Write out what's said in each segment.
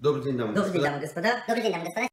Добрый день, дамы и господа. Добрый день, дамы и господа.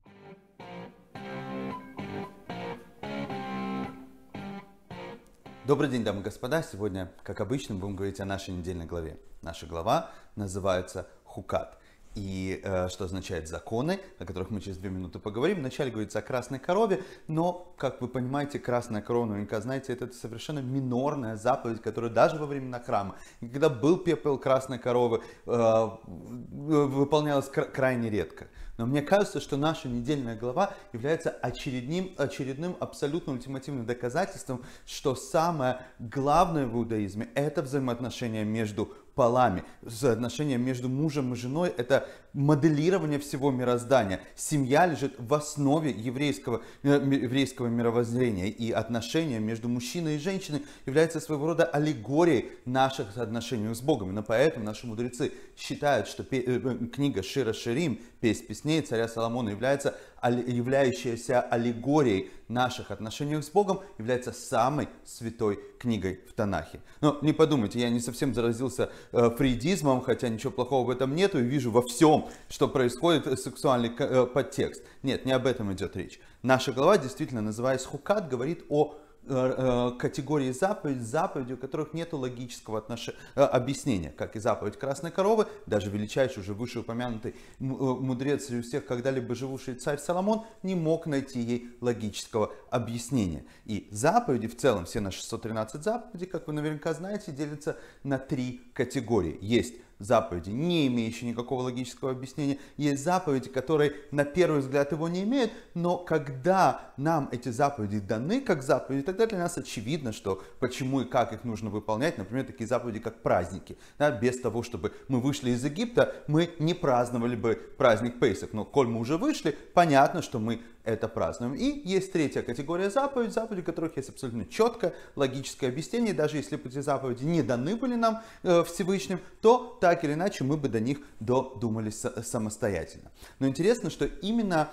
Добрый день, дамы и господа. Добрый день, дамы и господа. Сегодня, как обычно, будем говорить о нашей недельной главе. Наша глава называется «Хукат» и э, что означает законы, о которых мы через две минуты поговорим. Вначале говорится о красной корове, но, как вы понимаете, красная корова, наверняка знаете, это совершенно минорная заповедь, которая даже во времена храма, когда был пепел красной коровы, э, выполнялась кр- крайне редко. Но мне кажется, что наша недельная глава является очередным, очередным абсолютно ультимативным доказательством, что самое главное в иудаизме – это взаимоотношения между полами. Соотношение между мужем и женой – это моделирование всего мироздания. Семья лежит в основе еврейского, э, еврейского мировоззрения, и отношения между мужчиной и женщиной являются своего рода аллегорией наших отношений с Богом. Именно поэтому наши мудрецы считают, что э, э, книга Шира Ширим, «Песнь песней» царя Соломона является являющаяся аллегорией наших отношений с Богом, является самой святой книгой в Танахе. Но не подумайте, я не совсем заразился э, фрейдизмом, хотя ничего плохого в этом нету, и вижу во всем, что происходит, э, сексуальный э, подтекст. Нет, не об этом идет речь. Наша глава действительно называясь «Хукат», говорит о Э, э, категории заповедь, заповеди, у которых нет логического отнош... Э, объяснения, как и заповедь красной коровы, даже величайший уже вышеупомянутый мудрец из всех когда-либо живущий царь Соломон не мог найти ей логического объяснения. И заповеди в целом, все наши 613 заповеди, как вы наверняка знаете, делятся на три категории. Есть заповеди, не имеющие никакого логического объяснения. Есть заповеди, которые на первый взгляд его не имеют, но когда нам эти заповеди даны как заповеди, тогда для нас очевидно, что почему и как их нужно выполнять. Например, такие заповеди, как праздники. Да, без того, чтобы мы вышли из Египта, мы не праздновали бы праздник Пейсах. Но коль мы уже вышли, понятно, что мы это празднуем. И есть третья категория заповедей, заповеди у которых есть абсолютно четкое логическое объяснение. Даже если бы эти заповеди не даны были нам э, Всевышним, то так или иначе мы бы до них додумались самостоятельно. Но интересно, что именно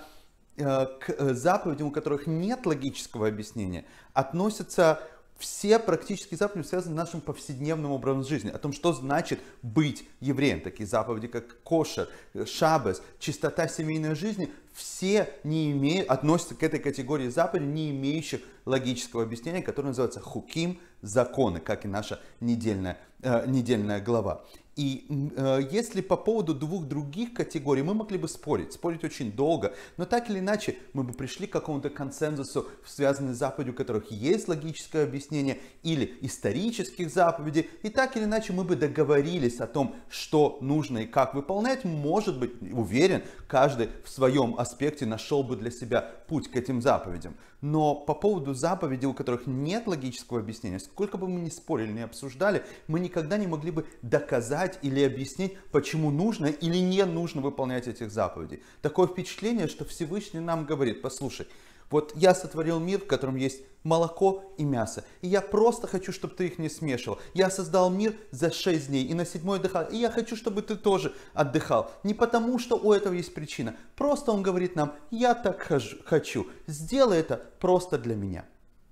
э, к э, заповедям, у которых нет логического объяснения, относятся все практические заповеди связанные с нашим повседневным образом жизни, о том, что значит быть евреем. Такие заповеди, как кошер, шабес, чистота семейной жизни, все не имеют, относятся к этой категории заповедей, не имеющих логического объяснения, которое называется хуким, законы, как и наша недельная, э, недельная глава. И э, если по поводу двух других категорий мы могли бы спорить, спорить очень долго, но так или иначе мы бы пришли к какому-то консенсусу, связанному с заповедью, у которых есть логическое объяснение, или исторических заповедей, и так или иначе мы бы договорились о том, что нужно и как выполнять, может быть, уверен, каждый в своем аспекте нашел бы для себя путь к этим заповедям. Но по поводу заповедей, у которых нет логического объяснения, сколько бы мы ни спорили, ни обсуждали, мы никогда не могли бы доказать или объяснить, почему нужно или не нужно выполнять этих заповедей. Такое впечатление, что Всевышний нам говорит, послушай, вот я сотворил мир, в котором есть молоко и мясо. И я просто хочу, чтобы ты их не смешивал. Я создал мир за 6 дней и на седьмой отдыхал. И я хочу, чтобы ты тоже отдыхал. Не потому, что у этого есть причина. Просто он говорит нам, я так хочу. Сделай это просто для меня.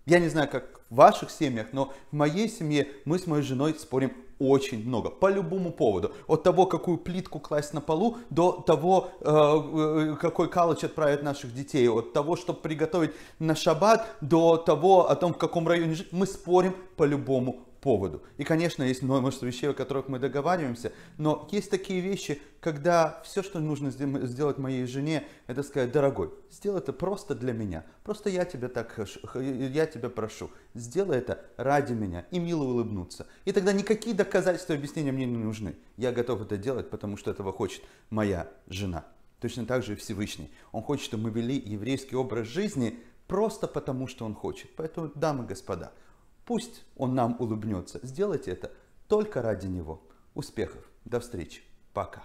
Я не знаю, как в ваших семьях, но в моей семье мы с моей женой спорим очень много, по любому поводу. От того, какую плитку класть на полу, до того, э, э, какой калыч отправят наших детей, от того, чтобы приготовить на шаббат, до того, о том, в каком районе жить, мы спорим по любому поводу. И, конечно, есть множество вещей, о которых мы договариваемся, но есть такие вещи, когда все, что нужно сделать моей жене, это сказать, дорогой, сделай это просто для меня, просто я тебя так, я тебя прошу, сделай это ради меня и мило улыбнуться. И тогда никакие доказательства и объяснения мне не нужны. Я готов это делать, потому что этого хочет моя жена. Точно так же и Всевышний. Он хочет, чтобы мы вели еврейский образ жизни просто потому, что он хочет. Поэтому, дамы и господа, Пусть он нам улыбнется. Сделайте это только ради него. Успехов. До встречи. Пока.